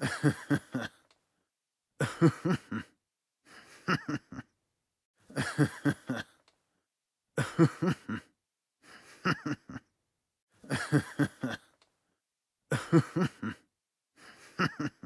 Ha ha ha.